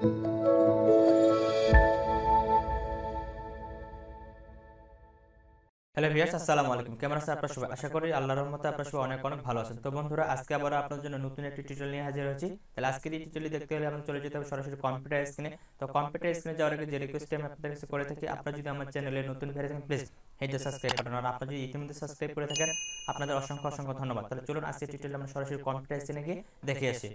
computer computer আপনাদের করে থাকি আপনারা যদি আমার চ্যানেলে নতুন আপনারা যদি ইতিমধ্যে করে থাকেন আপনাদের অসংখ্য অসংখ্য ধন্যবাদ তাহলে চলুন আজকে সরাসরি কম্পিউটার দেখে আসি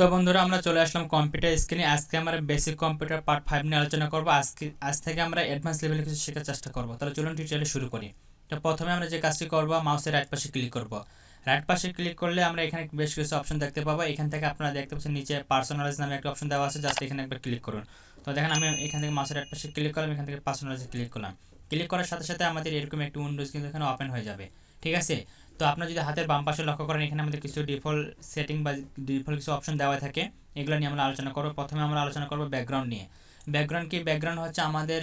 তো বন্ধুরা আমরা চলে আসলাম কম্পিউটার স্ক্রিনে আজকে আমরা বেসিক কম্পিউটার পার্ট ফাইভ নিয়ে আলোচনা করবো আজকে আজ থেকে আমরা অ্যাডভান্স লেভেলে কিছু শেখার চেষ্টা করবো তাহলে চলুন টিউটোরিয়ালে শুরু করি তো প্রথমে আমরা যে কাজটি করবো মাউসের রাইট পাশে ক্লিক করবো রাইট পাশে ক্লিক করলে আমরা এখানে বেশ কিছু অপশন দেখতে পাবো এখান থেকে আপনারা দেখতে পাচ্ছেন নিচে পার্সোনালাইজ নামে একটা অপশন দেওয়া আছে জাস্ট এখানে একবার ক্লিক করুন তো দেখেন আমি এখান থেকে মাউসের রাইট পাশে ক্লিক করলাম এখান থেকে পার্সোনালাইজে ক্লিক করলাম ক্লিক করার সাথে সাথে আমাদের এরকম একটি উইন্ডোজ কিন্তু এখানে ওপেন হয়ে যাবে ঠিক আছে তো আপনার যদি হাতের বাম পাশে লক্ষ্য করেন এখানে আমাদের কিছু ডিফল্ট সেটিং বা ডিফল্ট কিছু অপশন দেওয়া থাকে এগুলো নিয়ে আমরা আলোচনা করবো প্রথমে আমরা আলোচনা করবো ব্যাকগ্রাউন্ড নিয়ে ব্যাকগ্রাউন্ড কি ব্যাকগ্রাউন্ড হচ্ছে আমাদের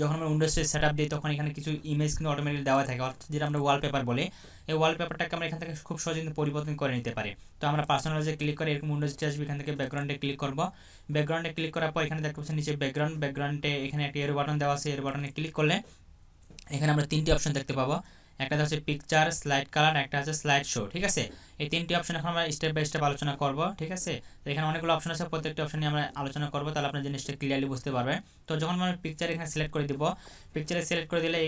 যখন আমরা উইন্ডোজে সেট আপ দিই তখন এখানে কিছু ইমেজ কিন্তু অটোমেটিক দেওয়া থাকে অর্থাৎ যেটা আমরা ওয়ালপেপার বলি এই ওয়ালপেপারটাকে আমরা এখান থেকে খুব সহজে পরিবর্তন করে নিতে পারি তো আমরা যে ক্লিক করে এরকম উইন্ডোজটি আসবে এখান থেকে ব্যাকগ্রাউন্ডে ক্লিক করবো ব্যাকগ্রাউন্ডে ক্লিক করার পর এখানে দেখতে নিচে ব্যাকগ্রাউন্ড ব্যাকগ্রাউন্ডে এখানে একটা এর বাটন দেওয়া আছে এর বাটনে ক্লিক করলে এখানে আমরা তিনটি অপশন দেখতে পাবো একটা হচ্ছে পিকচার স্লাইড কালার একটা হচ্ছে স্লাইড শো ঠিক আছে এই তিনটি অপশন এখন আমরা স্টেপ বাই স্টেপ আলোচনা করব ঠিক আছে তো এখানে অনেকগুলো অপশন আছে প্রত্যেকটি অপশন নিয়ে আমরা আলোচনা করবো তাহলে আপনার জিনিসটা ক্লিয়ারলি বুঝতে পারবে তো যখন আমরা পিকচার এখানে সিলেক্ট করে দিব পিকচারে সিলেক্ট করে দিলে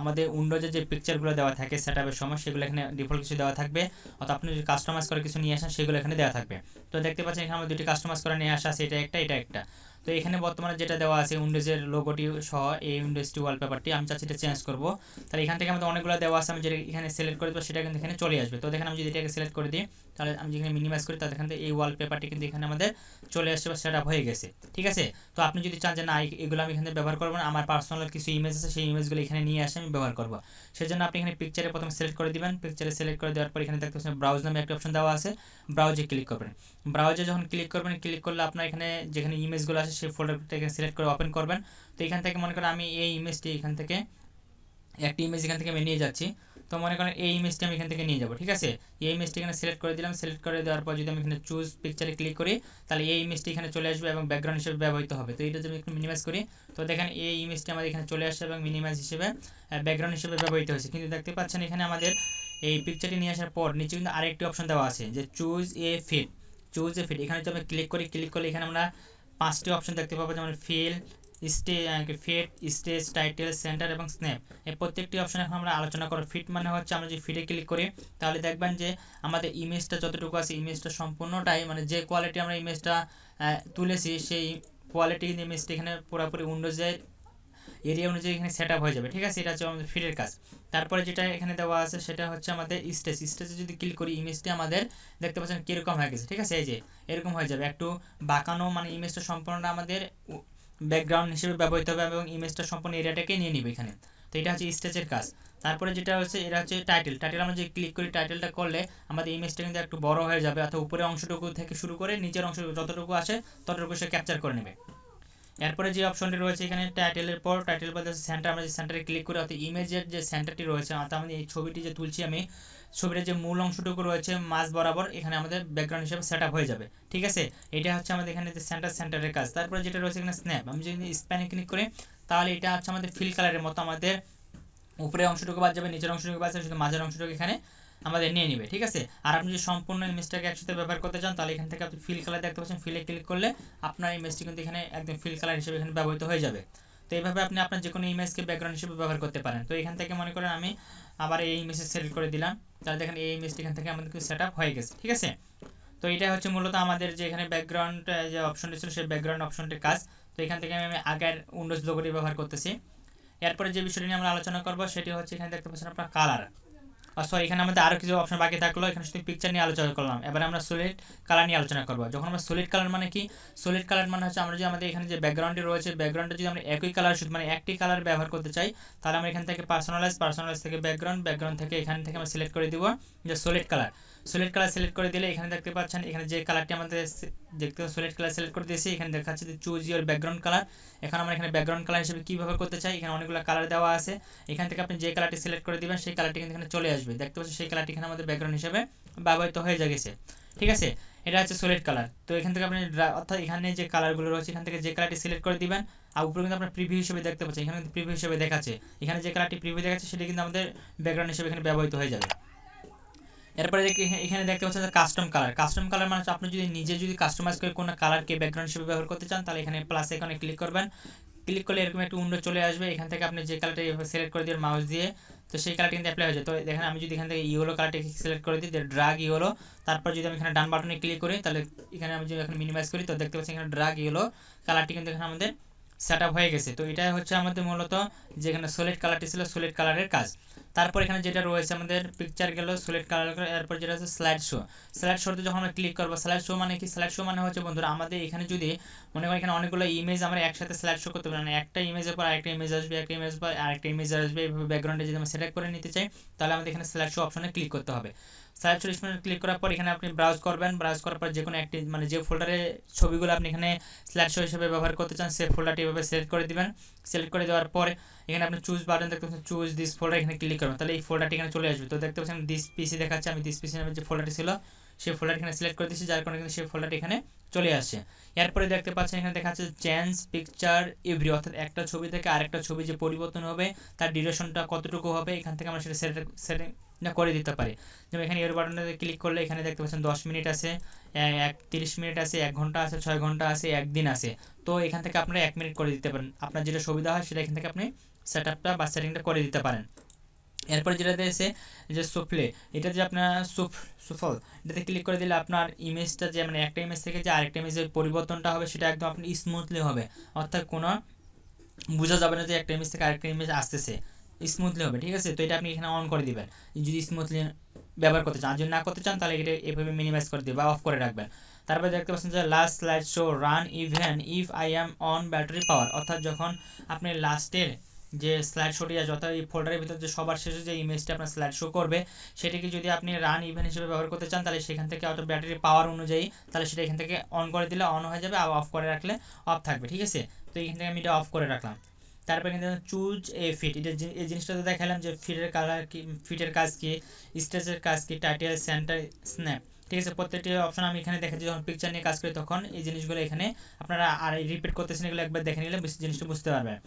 আমাদের উইন্ডোজে যে পিকচারগুলো দেওয়া থাকে সেট আপের সময় সেগুলো এখানে ডিফল্ট কিছু দেওয়া থাকবে অর্থাৎ আপনি যদি কাস্টমাইজ করে কিছু নিয়ে আসেন সেগুলো এখানে দেওয়া থাকবে তো দেখতে পাচ্ছেন এখানে আমরা দুটি কাস্টমাইজ করে নিয়ে আসা আছে এটা একটা এটা একটা তো এখানে বর্তমানে যেটা দেওয়া আছে উইন্ডোজের লোগোটি সহ এই উইন্ডোজটি ওয়ালপেপারটি আমি চাচ্ছি এটা চেঞ্জ করবো তাহলে এখান থেকে আমাদের অনেকগুলো দেওয়া আছে আমি যেটা এখানে সিলেক্ট করে দেবো সেটা কিন্তু এখানে চলে আসবে তো দেখেন আমি যদি এটাকে সিলেক্ট করে দিই তাহলে আমি যেখানে মিনিমাইজ করি তাহলে এখান থেকে এই ওয়ালপেপারটি কিন্তু এখানে আমাদের চলে আসছে বা সেট হয়ে গেছে ঠিক আছে তো আপনি যদি চান যে না এগুলো আমি এখানে ব্যবহার করবো না আমার পার্সোনাল কিছু ইমেজ আছে সেই ইমেজগুলো এখানে নিয়ে আসে আমি ব্যবহার করবো সেজন্য আপনি এখানে পিকচারে প্রথমে সিলেক্ট করে দিবেন পিকচারে সিলেক্ট করে দেওয়ার পর এখানে দেখতে পাচ্ছেন ব্রাউজ নামে একটা অপশন দেওয়া আছে ব্রাউজে ক্লিক করবেন ব্রাউজে যখন ক্লিক করবেন ক্লিক করলে আপনার এখানে যেখানে ইমেজগুলো আছে সেই ফোল্ডারটাকে সিলেক্ট করে ওপেন করবেন তো এখান থেকে মনে করেন আমি এই ইমেজটি এখান থেকে একটি ইমেজ এখান থেকে আমি নিয়ে যাচ্ছি তো মনে করেন এই ইমেজটি আমি এখান থেকে নিয়ে যাবো ঠিক আছে এই ইমেজটি এখানে সিলেক্ট করে দিলাম সিলেক্ট করে দেওয়ার পর যদি আমি এখানে চুজ পিকচারে ক্লিক করি তাহলে এই ইমেজটি এখানে চলে আসবে এবং ব্যাকগ্রাউন্ড হিসেবে ব্যবহৃত হবে তো এটা যদি আমি একটু মিনিমাইজ করি তো দেখেন এই ইমেজটি আমাদের এখানে চলে আসে এবং মিনিমাইজ হিসেবে ব্যাকগ্রাউন্ড হিসেবে ব্যবহৃত হয়েছে কিন্তু দেখতে পাচ্ছেন এখানে আমাদের এই পিকচারটি নিয়ে আসার পর নিচে কিন্তু আরেকটি অপশন দেওয়া আছে যে choose a fit choose a fit এখানে যদি আমি ক্লিক করি ক্লিক করলে এখানে আমরা পাঁচটি অপশন দেখতে পাবো যেমন fill stay fit stage title centre এবং স্ন্যাপ এই প্রত্যেকটি অপশন এখন আমরা আলোচনা করো ফিট মানে হচ্ছে আমরা যদি ফিটে ক্লিক করি তাহলে দেখবেন যে আমাদের ইমেজটা যতটুকু আছে ইমেজটা সম্পূর্ণটাই মানে যে কোয়ালিটি আমরা ইমেজটা তুলেছি সেই কোয়ালিটি ইমেজটা এখানে পুরোপুরি উইন্ডোজের এরিয়া অনুযায়ী এখানে সেট হয়ে যাবে ঠিক আছে এটা হচ্ছে আমাদের ফিডের কাজ তারপরে যেটা এখানে দেওয়া আছে সেটা হচ্ছে আমাদের স্টেজ স্টেজে যদি ক্লিক করি ইমেজটি আমাদের দেখতে পাচ্ছেন কীরকম হয়ে গেছে ঠিক আছে এই যে এরকম হয়ে যাবে একটু বাঁকানো মানে ইমেজটা সম্পূর্ণটা আমাদের ব্যাকগ্রাউন্ড হিসেবে ব্যবহৃত হবে এবং ইমেজটা সম্পূর্ণ এরিয়াটাকে নিয়ে নিবে এখানে তো এটা হচ্ছে স্টেজের কাজ তারপরে যেটা হচ্ছে এটা হচ্ছে টাইটেল টাইটেল আমরা যে ক্লিক করি টাইটেলটা করলে আমাদের ইমেজটা কিন্তু একটু বড় হয়ে যাবে অর্থাৎ উপরের অংশটুকু থেকে শুরু করে নিচের অংশ যতটুকু আসে ততটুকু সে ক্যাপচার করে নেবে এরপরে যে অপশনটি রয়েছে এখানে টাইটেলের পর টাইটেল বলতে সেন্টার আমরা যে সেন্টারে ক্লিক করি অর্থাৎ ইমেজের যে সেন্টারটি রয়েছে অর্থাৎ আমাদের এই ছবিটি যে তুলছি আমি ছবিটার যে মূল অংশটুকু রয়েছে মাঝ বরাবর এখানে আমাদের ব্যাকগ্রাউন্ড হিসেবে সেট হয়ে যাবে ঠিক আছে এটা হচ্ছে আমাদের এখানে যে সেন্টার সেন্টারের কাজ তারপরে যেটা রয়েছে এখানে স্ন্যাপ আমি যদি স্প্যানে ক্লিক করি তাহলে এটা হচ্ছে আমাদের ফিল কালারের মতো আমাদের উপরের অংশটুকু বাদ যাবে নিচের অংশটুকু বাদ যাবে শুধু মাঝের অংশটুকু এখানে আমাদের নিয়ে নেবে ঠিক আছে আর আপনি যদি সম্পূর্ণ ইমেজটাকে একসাথে ব্যবহার করতে চান তাহলে এখান থেকে আপনি ফিল কালার দেখতে পাচ্ছেন ফিলে ক্লিক করলে আপনার ইমেজটি কিন্তু এখানে একদম ফিল কালার হিসেবে এখানে ব্যবহৃত হয়ে যাবে তো এইভাবে আপনি আপনার যে কোনো ইমেজকে ব্যাকগ্রাউন্ড হিসেবে ব্যবহার করতে পারেন তো এখান থেকে মনে করেন আমি আবার এই ইমেজে সেট করে দিলাম তাহলে দেখেন এই ইমেজটি এখান থেকে আমাদের সেট হয়ে গেছে ঠিক আছে তো এটা হচ্ছে মূলত আমাদের যে এখানে ব্যাকগ্রাউন্ড যে অপশনটি ছিল সেই ব্যাকগ্রাউন্ড অপশনটির কাজ তো এখান থেকে আমি আগের উন্ডোজ লোগোটি ব্যবহার করতেছি এরপরে যে বিষয়টি নিয়ে আমরা আলোচনা করবো সেটি হচ্ছে এখানে দেখতে পাচ্ছেন আপনার কালার সরি এখানে আমাদের আরও কিছু অপশন বাকি থাকলো এখানে শুধু পিকচার নিয়ে আলোচনা করলাম এবার আমরা সলিড কালার নিয়ে আলোচনা করবো যখন আমরা সলিড কালার মানে কি সলিড কালার মানে হচ্ছে আমরা যদি আমাদের এখানে যে ব্যাকগ্রাউন্ডে রয়েছে ব্যাকগ্রাউন্ডে যদি আমরা একই কালার শুধু মানে একটি কালার ব্যবহার করতে চাই তাহলে আমরা এখান থেকে পার্সোনালাইজ পার্সোনালাইজ থেকে ব্যাকগ্রাউন্ড ব্যাকগ্রাউন্ড থেকে এখান থেকে আমরা সিলেক্ট করে দিব যে solid colour solid colour select করে দিলে এখানে দেখতে পাচ্ছেন এখানে যে কালারটি আমাদের দেখতে সোলেট কালার সিলেক্ট করে দিয়েছি এখানে দেখাচ্ছে যে চুজ ইউর ব্যাকগ্রাউন্ড কালার এখন আমরা এখানে ব্যাকগ্রাউন্ড কালার হিসেবে কীভাবে করতে চাই এখানে অনেকগুলো কালার দেওয়া আছে এখান থেকে আপনি যে কালারটি সিলেক্ট করে দেবেন সেই কালারটি কিন্তু এখানে চলে আসবে দেখতে পাচ্ছেন সেই কালারটি এখানে আমাদের ব্যাকগ্রাউন্ড হিসেবে ব্যবহৃত হয়ে গেছে ঠিক আছে এটা হচ্ছে সোলেট কালার তো এখান থেকে আপনি অর্থাৎ এখানে যে কালারগুলো রয়েছে এখান থেকে যে কালারটি সিলেক্ট করে দিবেন আর উপরে কিন্তু আপনার প্রিভিউ হিসেবে দেখতে পাচ্ছেন এখানে কিন্তু প্রিভিউ হিসেবে দেখাচ্ছে এখানে যে কালারটি প্রিভিউ দেখাচ্ছে সেটি কিন্তু আমাদের ব্যাকগ্রাউন্ড হিসেবে এখানে ব্যবহৃত হয়ে যাবে এরপরে এখানে দেখতে পাচ্ছেন কাস্টম কালার কাস্টম কালার মানে আপনি যদি নিজে যদি কাস্টমাইজ করে কোনো কালারকে ব্যাকগ্রাউন্ড হিসেবে ব্যবহার করতে চান তাহলে এখানে প্লাস এখানে ক্লিক করবেন ক্লিক করলে এরকম একটা উইন্ডো চলে আসবে এখান থেকে আপনি যে কালারটা সিলেক্ট করে দিবেন মাউস দিয়ে তো সেই কালারটা কিন্তু অ্যাপ্লাই হয়ে যায় তো দেখেন আমি যদি এখান থেকে ইয়েলো কালারটা সিলেক্ট করে দিই ড্রাগ ইয়েলো তারপর যদি আমি এখানে ডান বাটনে ক্লিক করি তাহলে এখানে আমি যদি এখন মিনিমাইজ করি তো দেখতে পাচ্ছি এখানে ড্রাগ ইয়েলো কালারটি কিন্তু এখানে আমাদের সেট আপ হয়ে গেছে তো এটা হচ্ছে আমাদের মূলত যেখানে সলিড কালারটি ছিল সলিড কালারের কাজ তারপর এখানে যেটা রয়েছে আমাদের পিকচার গেল সলিড কালার এরপর যেটা আছে স্ল্যাড শো স্ল্যাড শোতে যখন আমরা ক্লিক করবো স্ল্যাড শো মানে কি স্ল্যাড শো মানে হচ্ছে বন্ধুরা আমাদের এখানে যদি মনে করি এখানে অনেকগুলো ইমেজ আমরা একসাথে স্ল্যাড শো করতে পারি মানে একটা ইমেজের পর আরেকটা ইমেজ আসবে একটা ইমেজ পর আরেকটা ইমেজ আসবে এইভাবে ব্যাকগ্রাউন্ডে যদি আমরা সিলেক্ট করে নিতে চাই তাহলে আমাদের এখানে স্ল্যাড শো অপশনে ক্লিক করতে হবে সার্চ রেস্টুরেন্ট ক্লিক করার পর এখানে আপনি ব্রাউজ করবেন ব্রাউজ করার পর যে কোনো একটি মানে যে ফোল্ডারে ছবিগুলো আপনি এখানে স্ল্যাড শো হিসেবে ব্যবহার করতে চান সেই ফোল্ডারটি এভাবে সিলেক্ট করে দেবেন সিলেক্ট করে দেওয়ার পরে এখানে আপনি চুজ বাটন দেখতে পাচ্ছেন চুজ দিস ফোল্ডার এখানে ক্লিক করবেন তাহলে এই ফোল্ডারটি এখানে চলে আসবে তো দেখতে পাচ্ছেন দিস পিসি দেখাচ্ছে আমি দিস পিসি নামে যে ফোল্ডারটি ছিল সেই ফোল্ডার এখানে সিলেক্ট করে দিচ্ছি যার কারণে কিন্তু সেই ফোল্ডারটি এখানে চলে আসে এরপরে দেখতে পাচ্ছেন এখানে দেখা যাচ্ছে চেঞ্জ পিকচার এভরি অর্থাৎ একটা ছবি থেকে আরেকটা ছবি যে পরিবর্তন হবে তার ডিউরেশনটা কতটুকু হবে এখান থেকে আমরা সেটা না করে দিতে পারে যেমন এখানে এর বাটনে ক্লিক করলে এখানে দেখতে পাচ্ছেন দশ মিনিট আছে এক তিরিশ মিনিট আছে এক ঘন্টা আছে ছয় ঘন্টা আছে একদিন আছে তো এখান থেকে আপনারা এক মিনিট করে দিতে পারেন আপনার যেটা সুবিধা হয় সেটা এখান থেকে আপনি সেট আপটা বা সেটিংটা করে দিতে পারেন এরপর যেটাতে এসে যে সুফলে এটা যে আপনার সুফ সুফল এটাতে ক্লিক করে দিলে আপনার ইমেজটা যে মানে একটা ইমেজ থেকে যে আরেকটা ইমেজের পরিবর্তনটা হবে সেটা একদম আপনি স্মুথলি হবে অর্থাৎ কোনো বোঝা যাবে না যে একটা ইমেজ থেকে আরেকটা ইমেজ আসতেছে স্মুথলি হবে ঠিক আছে তো এটা আপনি এখানে অন করে দেবেন যদি স্মুথলি ব্যবহার করতে চান যদি না করতে চান তাহলে এটা এভাবে মিনিমাইজ করে দেবে বা অফ করে রাখবেন তারপরে দেখতে পাচ্ছেন যে last slide show run even if I am on battery power অর্থাৎ যখন আপনি লাস্টের যে স্লাইড শোটি আছে অর্থাৎ এই ফোল্ডারের ভিতরে যে সবার শেষে যে ইমেজটা আপনার স্লাইড শো করবে সেটাকে যদি আপনি রান ইভেন্ট হিসেবে ব্যবহার করতে চান তাহলে সেখান থেকে অত ব্যাটারি পাওয়ার অনুযায়ী তাহলে সেটা এখান থেকে অন করে দিলে অন হয়ে যাবে আর অফ করে রাখলে অফ থাকবে ঠিক আছে তো এখান থেকে আমি এটা অফ করে রাখলাম তারপরে কিন্তু চুজ এ ফিট এটা এই জিনিসটা তো দেখালাম যে ফিটের কালার কি ফিটের কাজ কি স্ট্রেচের কাজ কি টাইটেল সেন্টার স্ন্যাপ ঠিক আছে প্রত্যেকটি অপশন আমি এখানে দেখাচ্ছি যখন পিকচার নিয়ে কাজ করি তখন এই জিনিসগুলো এখানে আপনারা আর রিপিট করতেছেন এগুলো একবার দেখে নিলে জিনিসটা বুঝতে পারবেন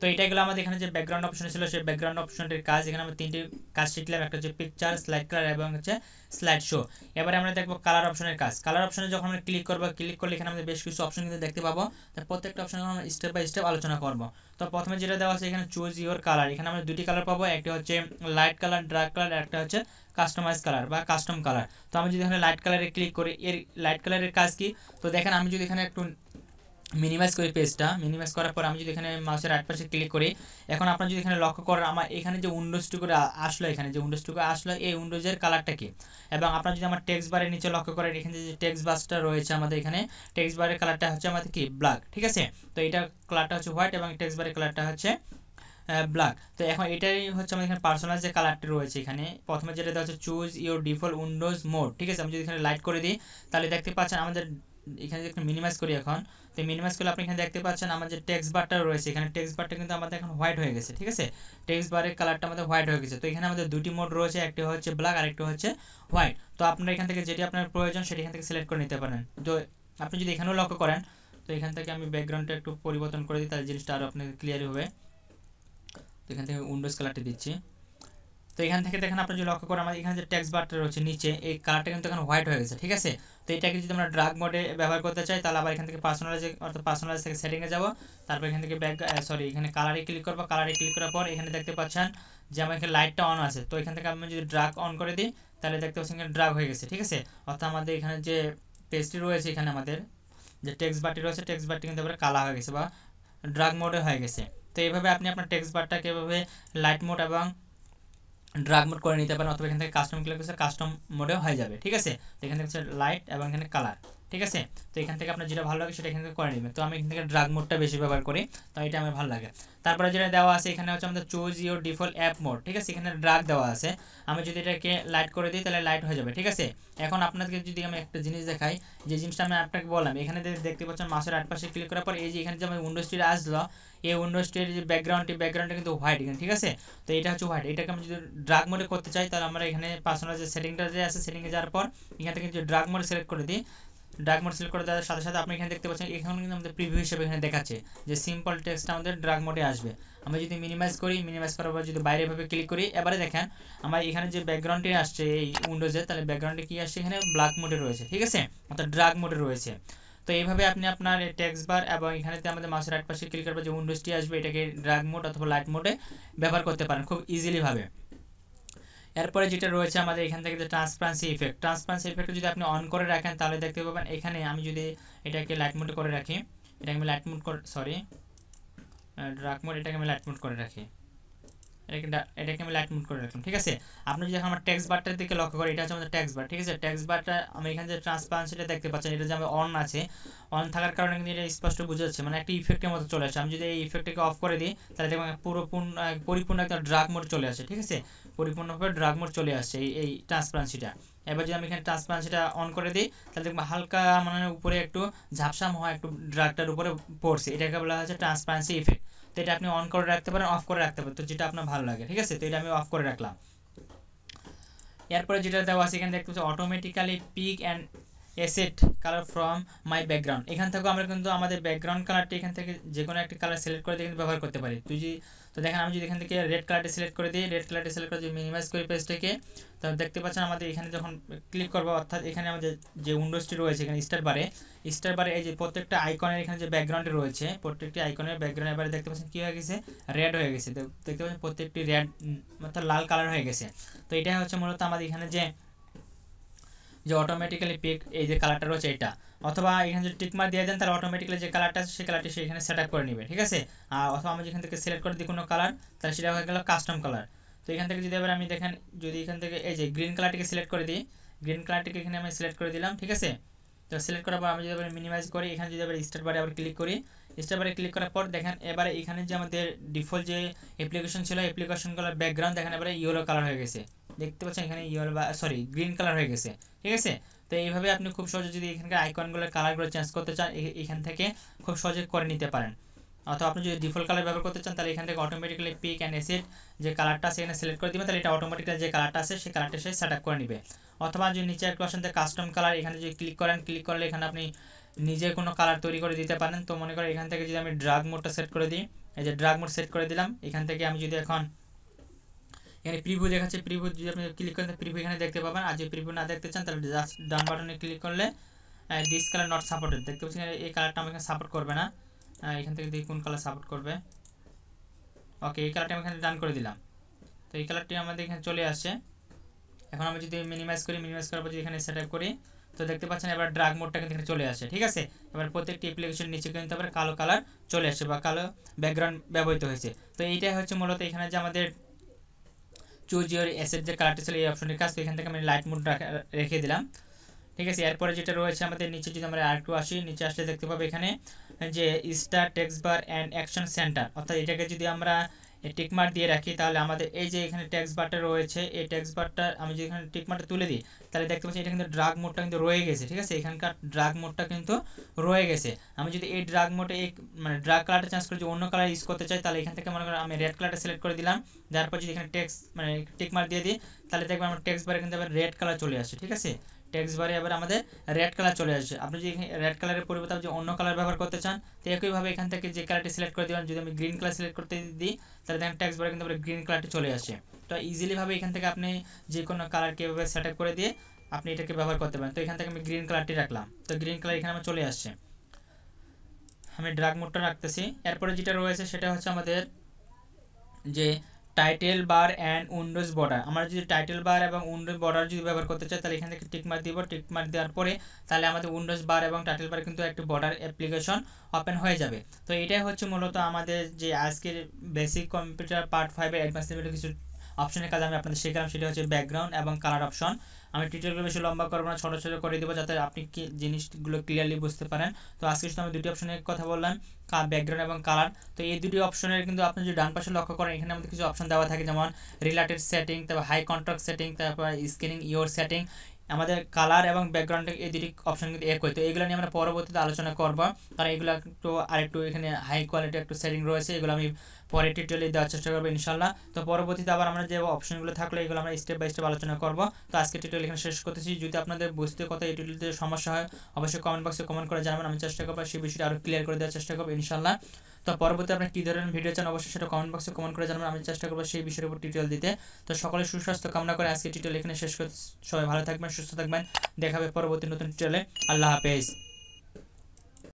তো এটা গেলো আমাদের এখানে যে ব্যাকগ্রাউন্ড অপশন ছিল সেই ব্যাকগ্রাউন্ড অপশনটির কাজ এখানে আমরা তিনটি কাজ শিখলাম একটা হচ্ছে পিকচার স্লাইড কালার এবং হচ্ছে স্লাইড শো এবারে আমরা দেখবো কালার অপশনের কাজ কালার অপশনে যখন আমরা ক্লিক করবো ক্লিক করলে এখানে আমাদের বেশ কিছু অপশন কিন্তু দেখতে পাবো তো প্রত্যেকটা অপশন আমরা স্টেপ বাই স্টেপ আলোচনা করবো তো প্রথমে যেটা দেওয়া আছে এখানে চুজ ইউর কালার এখানে আমরা দুটি কালার পাবো একটি হচ্ছে লাইট কালার ডার্ক কালার একটা হচ্ছে কাস্টমাইজ কালার বা কাস্টম কালার তো আমি যদি এখানে লাইট কালারে ক্লিক করি এর লাইট কালারের কাজ কি তো দেখেন আমি যদি এখানে একটু মিনিমাইজ করি পেজটা মিনিমাইজ করার পর আমি যদি এখানে মাউসের রাইট পাশে ক্লিক করি এখন আপনারা যদি এখানে লক্ষ্য করেন আমার এখানে যে উইন্ডোজটুকু আসলো এখানে যে উইন্ডোজটুকু আসলো এই উইন্ডোজের কালারটা কি এবং আপনার যদি আমার টেক্সট বারের নিচে লক্ষ্য করেন এখানে যে টেক্সট বাসটা রয়েছে আমাদের এখানে টেক্সট বারের কালারটা হচ্ছে আমাদের কি ব্ল্যাক ঠিক আছে তো এটা কালারটা হচ্ছে হোয়াইট এবং টেক্সট বারের কালারটা হচ্ছে ব্ল্যাক তো এখন এটাই হচ্ছে আমাদের এখানে পার্সোনাল যে কালারটি রয়েছে এখানে প্রথমে যেটা দেওয়া হচ্ছে choose your default Windows mode ঠিক আছে আমি যদি এখানে লাইট করে দিই তাহলে দেখতে পাচ্ছেন আমাদের এখানে যদি মিনিমাইজ করি এখন তো মিনিমাইজ করলে আপনি এখানে দেখতে পাচ্ছেন আমার যে টেক্সট বারটা রয়েছে এখানে টেক্সট বারটা কিন্তু আমাদের এখন হোয়াইট হয়ে গেছে ঠিক আছে টেক্সট বারের কালারটা আমাদের হোয়াইট হয়ে গেছে তো এখানে আমাদের দুটি মোড রয়েছে একটি হচ্ছে ব্ল্যাক আর একটি হচ্ছে হোয়াইট তো আপনারা এখান থেকে যেটি আপনার প্রয়োজন সেটি এখান থেকে সিলেক্ট করে নিতে পারেন তো আপনি যদি এখানেও লক্ষ্য করেন তো এখান থেকে আমি ব্যাকগ্রাউন্ডটা একটু পরিবর্তন করে দিই তাহলে জিনিসটা আরও আপনাকে ক্লিয়ার হবে তো এখান থেকে উইন্ডোজ কালারটি দিচ্ছি তো এখান থেকে দেখেন আপনি যদি লক্ষ্য করেন আমাদের এখানে যে টেক্সট বারটা রয়েছে নিচে এই কালারটা কিন্তু এখন হোয়াইট হয়ে গেছে ঠিক আছে তো এটাকে যদি আমরা ড্রাগ মোডে ব্যবহার করতে চাই তাহলে আবার এখান থেকে পার্সোনালাইজ অর্থাৎ পার্সোনালাইজ থেকে সেটিংয়ে যাবো তারপর এখান থেকে ব্যাক সরি এখানে কালারে ক্লিক করবো কালারে ক্লিক করার পর এখানে দেখতে পাচ্ছেন যে আমার এখানে লাইটটা অন আছে তো এখান থেকে আমি যদি ড্রাগ অন করে দিই তাহলে দেখতে পাচ্ছেন এখানে ড্রাগ হয়ে গেছে ঠিক আছে অর্থাৎ আমাদের এখানে যে পেজটি রয়েছে এখানে আমাদের যে টেক্সট বারটি রয়েছে টেক্সট বারটি কিন্তু এবারে কালা হয়ে গেছে বা ড্রাগ মোডে হয়ে গেছে তো এইভাবে আপনি আপনার টেক্সট বারটাকে এভাবে লাইট মোড এবং ড্রাগ মোড করে নিতে পারেন অথবা এখান থেকে কাস্টম ক্লিক করছে কাস্টম মোডেও হয়ে যাবে ঠিক আছে এখান থেকে লাইট এবং এখানে কালার ঠিক আছে তো এখান থেকে আপনার যেটা ভালো লাগে সেটা এখান থেকে করে নেবেন তো আমি এখান থেকে ড্রাগ মোডটা বেশি ব্যবহার করি তো এটা আমার ভালো লাগে তারপরে যেটা দেওয়া আছে এখানে হচ্ছে আমাদের choose your default app mode ঠিক আছে এখানে ড্রাগ দেওয়া আছে আমি যদি এটাকে লাইট করে দিই তাহলে লাইট হয়ে যাবে ঠিক আছে এখন আপনাদেরকে যদি আমি একটা জিনিস দেখাই যে জিনিসটা আমি আপনাকে বললাম এখানে দেখতে পাচ্ছেন মাসের আট পাশে ক্লিক করার পর এই যে এখানে যে আমার উইন্ডোজটি আসলো এই উইন্ডোজটির যে ব্যাকগ্রাউন্ডটি ব্যাকগ্রাউন্ডটা কিন্তু হোয়াইট এখানে ঠিক আছে তো এটা হচ্ছে হোয়াইট এটাকে আমি যদি ড্রাগ মোডে করতে চাই তাহলে আমরা এখানে পার্সোনাল যে সেটিংটা যে আছে সেটিংয়ে যাওয়ার পর এখান থেকে যদি ড্রাগ মোডে সিলেক্ট করে দিই ড্রাগ মোড সিলেক্ট করে দেওয়ার সাথে সাথে আপনি এখানে দেখতে পাচ্ছেন এখানে কিন্তু আমাদের প্রিভিউ হিসেবে এখানে দেখাচ্ছে যে সিম্পল টেক্সট আমাদের ড্রাগ মোডে আসবে আমি যদি মিনিমাইজ করি মিনিমাইজ করার পর যদি বাইরে এভাবে ক্লিক করি এবারে দেখেন আমার এখানে যে ব্যাকগ্রাউন্ডটি আসছে এই উইন্ডোজে তাহলে ব্যাকগ্রাউন্ডে কী আসছে এখানে ব্ল্যাক মোডে রয়েছে ঠিক আছে অর্থাৎ ড্রাগ মোডে রয়েছে তো এইভাবে আপনি আপনার ট্যাক্স বার এবং এখানেতে আমাদের মাসের আট পাশে ক্লিক করবে যে উইন্ডোজটি আসবে এটাকে ড্রাগ মোড অথবা লাইট মোডে ব্যবহার করতে পারেন খুব ইজিলিভাবে এরপরে যেটা রয়েছে আমাদের এখান থেকে যে ট্রান্সপারেন্সি ইফেক্ট ট্রান্সপারেন্সি ইফেক্ট যদি আপনি অন করে রাখেন তাহলে দেখতে পাবেন এখানে আমি যদি এটাকে লাইট মোড করে রাখি এটাকে আমি light mode sorry dark mode এটাকে আমি লাইট মোড করে রাখি এটাকে এটাকে আমি লাইট মুড করে রাখলাম ঠিক আছে আপনি যদি আমার ট্যাক্স বারটার দিকে লক্ষ্য করেন এটা হচ্ছে আমাদের ট্যাক্স বার ঠিক আছে ট্যাক্স বারটা আমি এখানে যে ট্রান্সপারেন্সিটা দেখতে পাচ্ছেন এটা যে আমি অন আছে অন থাকার কারণে কিন্তু এটা স্পষ্ট বুঝা যাচ্ছে মানে একটা ইফেক্টের মতো চলে আসে আমি যদি এই ইফেক্টটাকে অফ করে দিই তাহলে দেখবেন পুরো পরিপূর্ণ একটা ড্রাগ মোড চলে আসে ঠিক আছে পরিপূর্ণভাবে ড্রাগ মোড চলে আসছে এই এই ট্রান্সপারেন্সিটা এবার যদি আমি এখানে ট্রান্সপারেন্সিটা অন করে দিই তাহলে দেখবো হালকা মানে উপরে একটু ঝাপসাম হয় একটু ড্রাগটার উপরে পড়ছে এটাকে বলা হচ্ছে ট্রান্সপারেন্সি ইফেক্ট তো এটা আপনি অন করে রাখতে পারেন অফ করে রাখতে পারেন তো যেটা আপনার ভালো লাগে ঠিক আছে তো এটা আমি অফ করে রাখলাম এরপরে যেটা দেওয়া আছে এখানে দেখতে পাচ্ছি automatically pick and accent colour from my background এখান থেকেও আমরা কিন্তু আমাদের ব্যাকগ্রাউন্ড কালারটি এখান থেকে যে কোনো একটি কালার সিলেক্ট করে দিয়ে কিন্তু ব্যবহার করতে পারি তুই যদি তো দেখেন আমি যদি এখান থেকে রেড কালারটি সিলেক্ট করে দিই রেড কালারটি সিলেক্ট করে যদি মিনিমাইজ করি পেজটিকে তো দেখতে পাচ্ছেন আমাদের এখানে যখন ক্লিক করবো অর্থাৎ এখানে আমাদের যে উইন্ডোজটি রয়েছে এখানে স্টার বারে স্টার বারে এই যে প্রত্যেকটা আইকনের এখানে যে ব্যাকগ্রাউন্ডে রয়েছে প্রত্যেকটি আইকনের ব্যাকগ্রাউন্ড বারে দেখতে পাচ্ছেন কী হয়ে গেছে রেড হয়ে গেছে দেখতে পাচ্ছেন প্রত্যেকটি রেড অর্থাৎ লাল কালার হয়ে গেছে তো এটাই হচ্ছে মূলত আমাদের এখানে যে যে অটোমেটিক্যালি পিক এই যে কালারটা রয়েছে এটা অথবা এখানে যদি টিকমার দিয়ে দেন তাহলে অটোমেটিক্যালি যে কালারটা আছে সেই কালারটি এখানে সেট করে নেবে ঠিক আছে আর অথবা আমি যেখান থেকে সিলেক্ট করে দিই কোনো কালার তাহলে সেটা হয়ে গেল কাস্টম কালার তো এখান থেকে যদি এবার আমি দেখেন যদি এখান থেকে এই যে গ্রিন কালারটিকে সিলেক্ট করে দিই গ্রিন কালারটিকে এখানে আমি সিলেক্ট করে দিলাম ঠিক আছে তো সিলেক্ট করার পর আমি যদি এবার মিনিমাইজ করি এখানে যদি এবার স্টার বারে আবার ক্লিক করি স্টার বারে ক্লিক করার পর দেখেন এবারে এখানে যে আমাদের ডিফল্ট যে অ্যাপ্লিকেশন ছিল অ্যাপ্লিকেশনগুলোর ব্যাকগ্রাউন্ড দেখেন এবারে ইয়েলো কালার হয়ে গেছে দেখতে পাচ্ছেন এখানে ইয়েলো বা সরি গ্রিন কালার হয়ে গেছে ঠিক আছে তো এইভাবে আপনি খুব সহজে যদি এখানকার আইকনগুলোর কালারগুলো চেঞ্জ করতে চান এখান থেকে খুব সহজে করে নিতে পারেন অথবা আপনি যদি ডিফল্ট কালার ব্যবহার করতে চান তাহলে এখান থেকে অটোমেটিক্যালি পিক অ্যান্ড এসিড যে কালারটা আছে এখানে সিলেক্ট করে দেবেন তাহলে এটা অটোমেটিক্যালি যে কালারটা আছে সেই কালারটা সে সেট আপ করে নিবে অথবা যদি নিচে একটা অপশন কাস্টম কালার এখানে যদি ক্লিক করেন ক্লিক করলে এখানে আপনি নিজে কোনো কালার তৈরি করে দিতে পারেন তো মনে করেন এখান থেকে যদি আমি ড্রাগ মোডটা সেট করে দিই এই যে ড্রাগ মোড সেট করে দিলাম এখান থেকে আমি যদি এখন এখানে প্রিভিউ দেখাচ্ছে প্রিভিউ যদি আপনি ক্লিক করেন প্রিভিউ এখানে দেখতে পাবেন আর যদি প্রিভিউ না দেখতে চান তাহলে জাস্ট ডান বাটনে ক্লিক করলে দিস কালার নট সাপোর্টেড দেখতে পাচ্ছেন এই কালারটা আমাকে সাপোর্ট করবে না এখান থেকে দেখি কোন কালার সাপোর্ট করবে ওকে এই কালারটা আমি এখানে ডান করে দিলাম তো এই কালারটি আমাদের এখানে চলে আসে এখন আমি যদি মিনিমাইজ করি মিনিমাইজ করার পর যদি এখানে সেট করি তো দেখতে পাচ্ছেন এবার ড্রাগ মোডটা কিন্তু এখানে চলে আসে ঠিক আছে এবার প্রত্যেকটি অ্যাপ্লিকেশন নিচে কিন্তু আবার কালো কালার চলে আসে বা কালো ব্যাকগ্রাউন্ড ব্যবহৃত হয়েছে তো এইটাই হচ্ছে মূলত এখানে যে আমাদের চুজ ইউর এসের যে কালারটা ছিল এই অপশনটি কাজ এখান থেকে আমি লাইট মুড রেখে দিলাম ঠিক আছে এরপরে যেটা রয়েছে আমাদের নিচে যদি আমরা আরেকটু আসি নিচে আসলে দেখতে পাবো এখানে যে start taskbar and action centre অর্থাৎ এটাকে যদি আমরা টিকমার্ক দিয়ে রাখি তাহলে আমাদের এই যে এখানে ট্যাক্স বারটা রয়েছে এই ট্যাক্স বারটা আমি যদি এখানে টিকমার্কটা তুলে দিই তাহলে দেখতে পাচ্ছি এটা কিন্তু ড্রাগ মোডটা কিন্তু রয়ে গেছে ঠিক আছে এখানকার ড্রাগ মোডটা কিন্তু রয়ে গেছে আমি যদি এই ড্রাগ মোডে এই মানে ড্রাগ কালারটা চেঞ্জ করে যদি অন্য কালার ইউজ করতে চাই তাহলে এখান থেকে মনে করেন আমি রেড কালারটা সিলেক্ট করে দিলাম যার পর যদি এখানে টেক্স মানে টিকমার্ক দিয়ে দিই তাহলে দেখবেন আমার টেক্স বারে কিন্তু আবার রেড কালার চলে আসে ঠিক আছে টেক্সট বারে এবার আমাদের রেড কালার চলে আসছে আপনি যদি রেড কালারের পরিবর্তে আপনি অন্য কালার ব্যবহার করতে চান তো একইভাবে এখান থেকে যে কালারটি সিলেক্ট করে দেবেন যদি আমি গ্রিন কালার সিলেক্ট করতে দিই তাহলে দেখেন টেক্সট বারে কিন্তু গ্রিন কালারটি চলে আসে তো ইজিলিভাবে এখান থেকে আপনি যে কোনো কালারকে এভাবে সেট করে দিয়ে আপনি এটাকে ব্যবহার করতে পারেন তো এখান থেকে আমি গ্রিন কালারটি রাখলাম তো গ্রিন কালার এখানে আমার চলে আসছে আমি ড্রাগ মোডটা রাখতেছি এরপরে যেটা রয়েছে সেটা হচ্ছে আমাদের যে title bar and Windows border আমরা যদি টাইটেল বার এবং উইন্ডোজ বর্ডার যদি ব্যবহার করতে চাই তাহলে এখান থেকে টিকমার্ক দিব টিকমার্ক দেওয়ার পরে তাহলে আমাদের উইন্ডোজ বার এবং টাইটেল বার কিন্তু একটি বর্ডার অ্যাপ্লিকেশন ওপেন হয়ে যাবে তো এটাই হচ্ছে মূলত আমাদের যে আজকের বেসিক কম্পিউটার পার্ট ফাইভের অ্যাডভান্স লেভেলের কিছু অপশনের কাজ আমি আপনাদের শেখালাম সেটা হচ্ছে ব্যাকগ্রাউন্ড এবং কালার অপশন আমি টিটেলগুলো বেশি লম্বা করবো না ছোটো ছোটো করে দেবো যাতে আপনি কি জিনিসগুলো ক্লিয়ারলি বুঝতে পারেন তো আজকে শুধু আমি দুটি অপশনের কথা বললাম ব্যাকগ্রাউন্ড এবং কালার তো এই দুটি অপশনের কিন্তু আপনি যদি ডান পাশে লক্ষ্য করেন এখানে আমাদের কিছু অপশন দেওয়া থাকে যেমন রিলেটেড সেটিং তারপর হাই কন্ট্রাক্ট সেটিং তারপর স্ক্রিনিং ইয়োর সেটিং আমাদের কালার এবং ব্যাকগ্রাউন্ড এই দুটি অপশন কিন্তু এক হইতো এগুলো নিয়ে আমরা পরবর্তীতে আলোচনা করবো কারণ এগুলো একটু আরেকটু এখানে হাই কোয়ালিটি একটু সেটিং রয়েছে এগুলো আমি পরে টিউটোরিয়ালে দেওয়ার চেষ্টা করবো ইনশাল্লাহ তো পরবর্তীতে আবার আমরা যে অপশনগুলো থাকলো এগুলো আমরা স্টেপ বাই স্টেপ আলোচনা করবো তো আজকে টিউটোরিয়াল এখানে শেষ করতেছি যদি আপনাদের বুঝতে কথা এই টিউটোরিয়ালতে সমস্যা হয় অবশ্যই কমেন্ট বক্সে কমেন্ট করে জানাবেন আমি চেষ্টা করবো সেই বিষয়টা আরও ক্লিয়ার করে দেওয়ার চেষ্টা করবো ইনশাল্লাহ তো পরবর্তী আপনার কি ধরনের ভিডিও চান অবশ্যই সেটা কমেন্ট বক্সে কমেন্ট করে জানাবেন আমি চেষ্টা করবো সেই বিষয়ের উপর টিটেল দিতে তো সকলে সুস্বাস্থ্য কামনা করে আজকে টিটেল এখানে শেষ করে সবাই ভালো থাকবেন সুস্থ থাকবেন দেখাবে পরবর্তী নতুন টিটেলে আল্লাহ হাফেজ